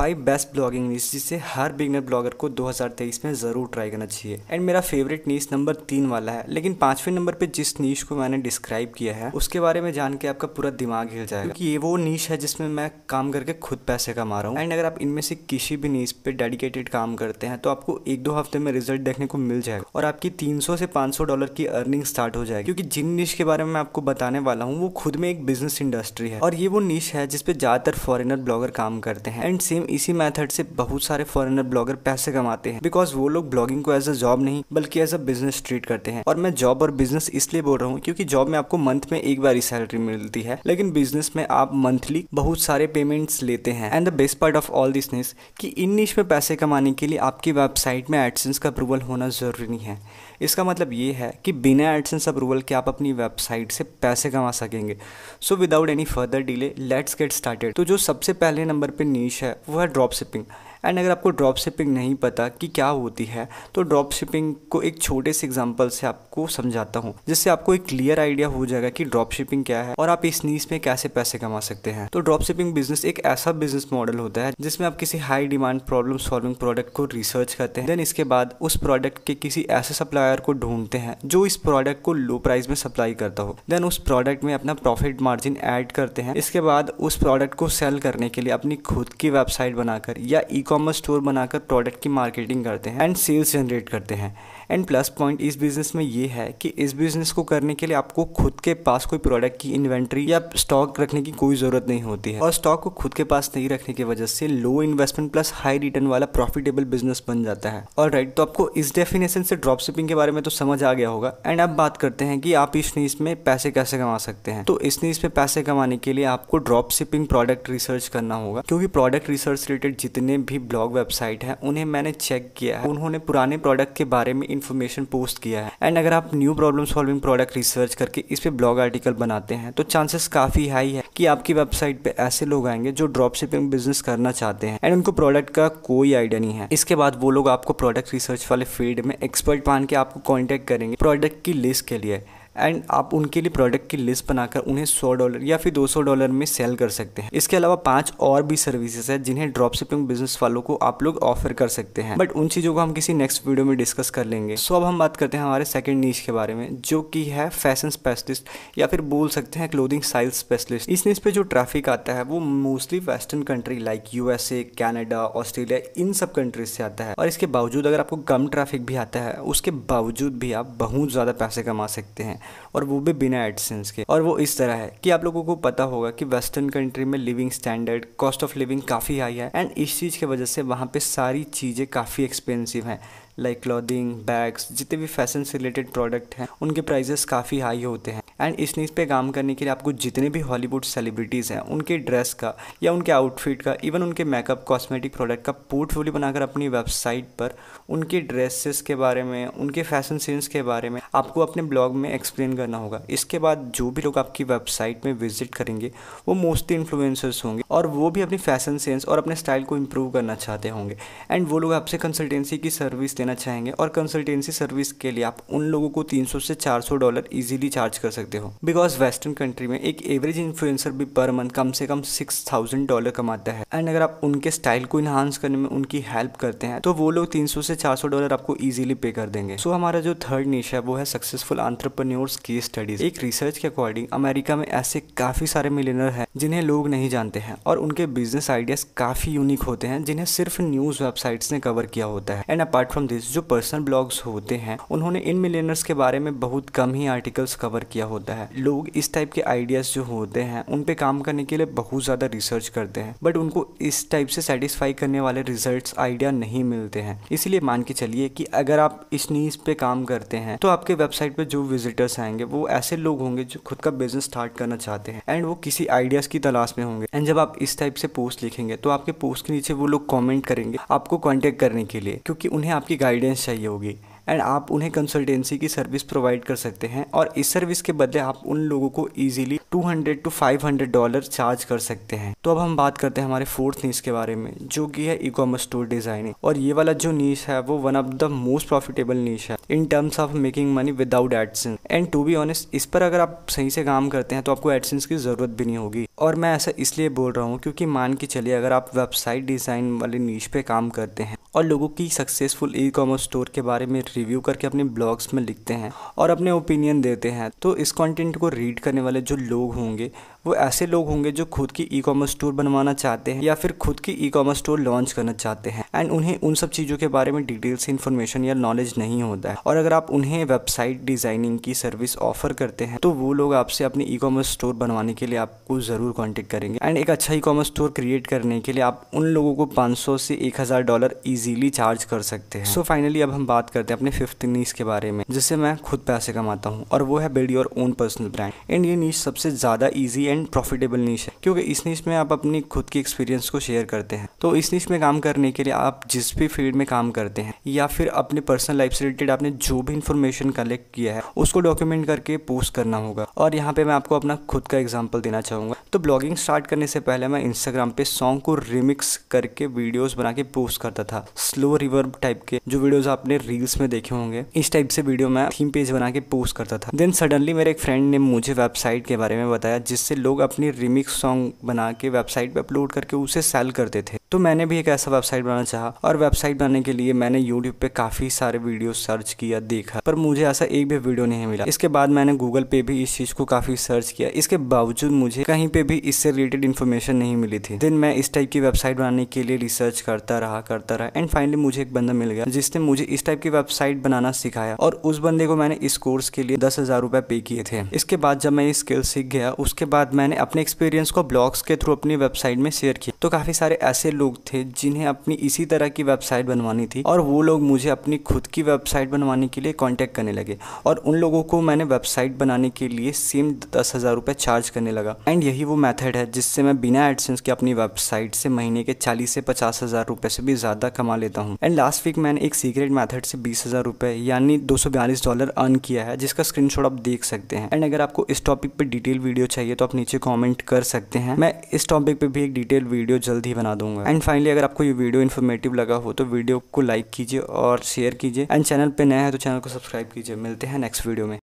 five best blogging नीस जिसे हर beginner blogger को 2023 में ज़रूर ट्राई करना चाहिए एंड मेरा फेवरेट नीस नंबर तीन वाला है लेकिन पांचवें नंबर पे जिस नीच को मैंने डिस्क्राइब किया है उसके बारे में जान के आपका पूरा दिमाग हिल जाएगा क्योंकि ये वो नीच है जिसमें मैं काम करके खुद पैसे कमा रहा हूँ एंड अगर आप इनमें से किसी भी नीच पे डेडिकेटेड काम करते हैं तो आपको एक दो हफ्ते में रिजल्ट देखने को मिल जाएगा और आपकी तीन से पांच डॉलर की अर्निंग स्टार्ट हो जाएगी क्योंकि जिन नीच के बारे में मैं आपको बताने वाला हूँ वो खुद में एक बिजनेस इंडस्ट्री है और ये वो नीच है जिसपे ज़्यादातर फॉरिनर ब्लॉगर काम करते हैं एंड सेम इसी मेथड से बहुत सारे फॉरेनर ब्लॉगर पैसे कमाते हैं बिकॉज वो लोग ब्लॉगिंग को एज अ जॉब नहीं बल्कि एज अ बिजनेस ट्रीट करते हैं और मैं जॉब और बिजनेस इसलिए बोल रहा हूँ क्योंकि जॉब में आपको मंथ में एक बार ही सैलरी मिलती है लेकिन बिजनेस में आप मंथली बहुत सारे पेमेंट्स लेते हैं and the best part of all this niche in निश में पैसे कमाने के लिए आपकी वेबसाइट में एडसेंस का अप्रूवल होना जरूरी है इसका मतलब ये है कि बिना एडसेंस अप्रूवल के आप अपनी वेबसाइट से पैसे कमा सकेंगे so without any further delay let's get started तो जो सबसे पहले नंबर पर नीच है वो है ड्रॉप शिपिंग एंड अगर आपको ड्रॉप शिपिंग नहीं पता कि क्या होती है तो ड्रॉप शिपिंग को एक छोटे से एग्जाम्पल से आपको समझाता हूँ जिससे आपको एक क्लियर आइडिया हो जाएगा कि ड्रॉप शिपिंग क्या है और आप इस नीस में कैसे पैसे कमा सकते हैं तो ड्रॉप शिपिंग बिजनेस एक ऐसा बिजनेस मॉडल होता है जिसमें आप किसी high demand problem solving product को रिसर्च करते हैं देन इसके बाद उस प्रोडक्ट के किसी ऐसे सप्लायर को ढूंढते हैं जो इस प्रोडक्ट को लो प्राइस में सप्लाई करता हो देन उस प्रोडक्ट में अपना प्रॉफिट मार्जिन ऐड करते हैं इसके बाद उस प्रोडक्ट को सेल करने के लिए अपनी खुद की वेबसाइट बनाकर या ई कॉमर्स स्टोर बनाकर प्रोडक्ट की मार्केटिंग करते हैं एंड सेल्स जनरेट करते हैं एंड प्लस पॉइंट इस बिज़नेस में ये है कि इस बिज़नेस को करने के लिए आपको खुद के पास कोई प्रोडक्ट की इन्वेंट्री या स्टॉक रखने की कोई ज़रूरत नहीं होती है और स्टॉक को खुद के पास नहीं रखने की वजह से low investment plus high return वाला प्रॉफिटेबल बिजनेस बन जाता है और राइट तो आपको इस डेफिनेशन से ड्रॉप शिपिंग के बारे में तो समझ आ गया होगा एंड अब बात करते हैं कि आप इस नीच में पैसे कैसे कमा सकते हैं तो इस नीच में पैसे कमाने के लिए आपको ड्रॉप शिपिंग प्रोडक्ट रिसर्च करना होगा क्योंकि प्रोडक्ट रिसर्च रिलेटेड जितने भी ब्लॉग वेबसाइट है उन्हें मैंने चेक किया है उन्होंने पुराने प्रोडक्ट के बारे में इन्फॉर्मेशन पोस्ट किया है एंड अगर आप new problem solving product research करके इस पर ब्लॉग आर्टिकल बनाते हैं तो चांसेस काफ़ी हाई है कि आपकी वेबसाइट पर ऐसे लोग आएंगे जो ड्रॉप शिपिंग बिजनेस करना चाहते हैं एंड उनको प्रोडक्ट का कोई आइडिया नहीं है इसके बाद वो लोग आपको प्रोडक्ट रिसर्च वाले फील्ड में एक्सपर्ट मान के आपको कॉन्टैक्ट करेंगे प्रोडक्ट की लिस्ट के लिए एंड आप उनके लिए प्रोडक्ट की लिस्ट बनाकर उन्हें सौ डॉलर या फिर दो सौ डॉलर में सेल कर सकते हैं इसके अलावा पाँच और भी सर्विसेज है जिन्हें ड्रॉप शिपिंग बिजनेस वालों को आप लोग ऑफर कर सकते हैं बट उन चीज़ों को हम किसी नेक्स्ट वीडियो में डिस्कस कर लेंगे सो so, अब हम बात करते हैं हमारे सेकेंड नीच के बारे में जो कि है फैशन स्पेशलिस्ट या फिर बोल सकते हैं क्लोदिंग स्टाइल स्पेशलिस्ट इस नीच पे जो ट्रैफिक आता है वो mostly western country like USA Canada Australia इन सब कंट्रीज से आता है और इसके बावजूद अगर आपको कम ट्रैफिक भी आता है उसके बावजूद भी आप बहुत ज़्यादा पैसे कमा सकते हैं और वो भी बिना एडसेंस के और वो इस तरह है कि आप लोगों को पता होगा कि वेस्टर्न कंट्री में living standard cost of living काफ़ी हाई है एंड इस चीज़ की वजह से वहाँ पर सारी चीज़ें काफ़ी एक्सपेंसिव हैं लाइक क्लोदिंग बैग्स जितने भी फैशन से रिलेटेड प्रोडक्ट हैं उनके प्राइजेस काफ़ी हाई होते हैं एंड इस न्यूज़ पे काम करने के लिए आपको जितने भी हॉलीवुड सेलिब्रिटीज़ हैं उनके ड्रेस का या उनके आउटफिट का इवन उनके मेकअप कॉस्मेटिक प्रोडक्ट का पोर्टफोलियो बनाकर अपनी वेबसाइट पर उनके ड्रेसेस के बारे में उनके फैशन सेंस के बारे में आपको अपने ब्लॉग में एक्सप्लेन करना होगा इसके बाद जो भी लोग आपकी वेबसाइट में विजिट करेंगे वो मोस्टली इन्फ्लुएंसर्स होंगे और वो भी अपनी फैशन सेंस और अपने स्टाइल को इम्प्रूव करना चाहते होंगे एंड वो लोग आपसे कंसल्टेंसी की सर्विस देना चाहेंगे और कंसल्टेंसी सर्विस के लिए आप उन लोगों को 300 से 400 डॉलर इजीली चार्ज कर सकते सकते हो बिकॉज वेस्टर्न कंट्री में एक एवरेज इन्फ्लुएंसर भी पर मंथ कम से कम सिक्स थाउजेंड डॉलर कमाता है एंड अगर आप उनके स्टाइल को इन्हांस करने में उनकी हेल्प करते हैं तो वो लोग तीन सौ से चार सौ डॉलर आपको ईजिली पे कर देंगे सो so, हमारा जो थर्ड निश है वो है सक्सेसफुल आंट्रप्रन्योर्स की स्टडीज एक रिसर्च के अकॉर्डिंग अमेरिका में ऐसे काफी सारे मिलेनर है जिन्हें लोग नहीं जानते हैं और उनके बिजनेस आइडियाज काफी यूनिक होते हैं जिन्हें सिर्फ न्यूज वेबसाइट्स ने कवर किया होता है एंड अपार्ट फ्रॉम दिस जो पर्सनल ब्लॉग्स होते हैं उन्होंने इन मिलेनर्स के बारे में बहुत कम ही आर्टिकल्स कवर किया होता होता है लोग इस टाइप के आइडियाज़ जो होते हैं उन पे काम करने के लिए बहुत ज़्यादा रिसर्च करते हैं बट उनको इस टाइप से सेटिस्फाई करने वाले रिजल्ट आइडिया नहीं मिलते हैं इसलिए मान के चलिए कि अगर आप इस नीज पे काम करते हैं तो आपके वेबसाइट पे जो विजिटर्स आएंगे वो ऐसे लोग होंगे जो खुद का बिजनेस स्टार्ट करना चाहते हैं एंड वो किसी आइडियाज़ की तलाश में होंगे एंड जब आप इस टाइप से पोस्ट लिखेंगे तो आपके पोस्ट के नीचे वो लोग कॉमेंट करेंगे आपको कॉन्टेक्ट करने के लिए क्योंकि उन्हें आपकी गाइडेंस चाहिए होगी एंड आप उन्हें कंसल्टेंसी की सर्विस प्रोवाइड कर सकते हैं और इस सर्विस के बदले आप उन लोगों को ईजिली 200 टू 500 डॉलर चार्ज कर सकते हैं तो अब हम बात करते हैं हमारे फोर्थ नीच के बारे में जो कि है ई कॉमर्स स्टोर डिजाइनिंग और ये वाला जो नीच है वो one of the most profitable niche है in terms of making money without AdSense and to be honest इस पर अगर आप सही से काम करते हैं तो आपको एडसेंस की ज़रूरत भी नहीं होगी और मैं ऐसा इसलिए बोल रहा हूँ क्योंकि मान के चलिए अगर आप वेबसाइट डिज़ाइन वाले नीच पे काम करते हैं और लोगों की सक्सेसफुल ई कॉमर्स स्टोर के बारे में रिव्यू करके अपने ब्लॉग्स में लिखते हैं और अपने ओपिनियन देते हैं तो इस कंटेंट को रीड करने वाले जो लोग होंगे वो ऐसे लोग होंगे जो खुद की ई कॉमर्स स्टोर बनवाना चाहते हैं या फिर खुद की ई कॉमर्स स्टोर लॉन्च करना चाहते हैं एंड उन्हें उन सब चीज़ों के बारे में डिटेल्स इन्फॉर्मेशन या नॉलेज नहीं होता है और अगर आप उन्हें वेबसाइट डिज़ाइनिंग की सर्विस ऑफर करते हैं तो वो लोग आपसे अपनी ई कॉमर्स स्टोर बनवाने के लिए आपको ज़रूर कॉन्टेक्ट करेंगे एंड एक अच्छा ई कॉमर्स स्टोर क्रिएट करने के लिए आप उन लोगों को पाँच से एक डॉलर इजीली चार्ज कर सकते हैं सो so फाइनली अब हम बात करते हैं अपने फिफ्थ नीस के बारे में जिससे मैं खुद पैसे कमाता हूँ और वो है build your own personal brand and ये नीच सबसे ज़्यादा ईजी एंड प्रॉफिटेबल नीच है क्योंकि इस नीच में आप अपनी खुद की एक्सपीरियंस को शेयर करते हैं तो इस नीच में काम करने के लिए आप जिस भी फील्ड में काम करते हैं या फिर अपने पर्सनल लाइफ से रिलेटेड आपने जो भी इन्फॉर्मेशन कलेक्ट किया है उसको डॉक्यूमेंट करके पोस्ट करना होगा और यहाँ पे मैं आपको अपना खुद का एग्जाम्पल देना चाहूंगा तो ब्लॉगिंग स्टार्ट करने से पहले मैं इंस्टाग्राम पे सॉन्ग को रिमिक्स करके वीडियोज बना के पोस्ट करता था स्लो रिवर टाइप के जो वीडियोज आपने रील्स में देखे होंगे इस टाइप से वीडियो मैं थीम पेज बना के पोस्ट करता था देन सडनली मेरे एक फ्रेंड ने मुझे वेबसाइट के बारे में बताया जिससे लोग अपनी रिमिक्स सॉन्ग बना के वेबसाइट पे अपलोड करके उसे सेल करते थे तो मैंने भी एक ऐसा वेबसाइट बनाना चाहा और वेबसाइट बनाने के लिए मैंने यूट्यूब पे काफ़ी सारे वीडियो सर्च किया देखा पर मुझे ऐसा एक भी वीडियो नहीं मिला इसके बाद मैंने गूगल पे भी इस चीज़ को काफ़ी सर्च किया इसके बावजूद मुझे कहीं पे भी इससे रिलेटेड इन्फॉर्मेशन नहीं मिली थी दिन मैं इस टाइप की वेबसाइट बनाने के लिए रिसर्च करता रहा करता रहा एंड फाइनली मुझे एक बंदा मिल गया जिसने मुझे इस टाइप की वेबसाइट बनाना सिखाया और उस बंदे को मैंने इस कोर्स के लिए दस हज़ार रुपए पे किए थे इसके बाद जब मैं ये स्किल सीख गया उसके बाद मैंने अपने एक्सपीरियंस को ब्लॉग्स के थ्रू अपनी वेबसाइट में शेयर किया तो काफ़ी सारे ऐसे लोग थे जिन्हें अपनी इसी तरह की वेबसाइट बनवानी थी और वो लोग मुझे अपनी खुद की वेबसाइट बनवाने के लिए कॉन्टैक्ट करने लगे और उन लोगों को मैंने वेबसाइट बनाने के लिए सेम दस हज़ार रुपये चार्ज करने लगा एंड यही वो मैथड है जिससे मैं बिना एडसेंस के अपनी वेबसाइट से महीने के चालीस से पचास हज़ार रुपये से भी ज़्यादा कमा लेता हूँ एंड लास्ट वीक मैंने एक सीक्रेट मैथड से बीस हज़ार रुपये यानी दो सौ बयालीस डॉलर अर्न किया है जिसका स्क्रीनशॉट आप देख सकते हैं एंड अगर आपको इस टॉपिक पर डिटेल वीडियो चाहिए तो आप नीचे कॉमेंट कर सकते हैं मैं इस टॉपिक पर भी एक डिटेल वीडियो जल्द ही बना दूंगा एंड फाइनली अगर आपको ये वीडियो इन्फॉर्मेटिव लगा हो तो वीडियो को लाइक कीजिए और शेयर कीजिए एंड चैनल पर नया है तो चैनल को सब्सक्राइब कीजिए मिलते हैं नेक्स्ट वीडियो में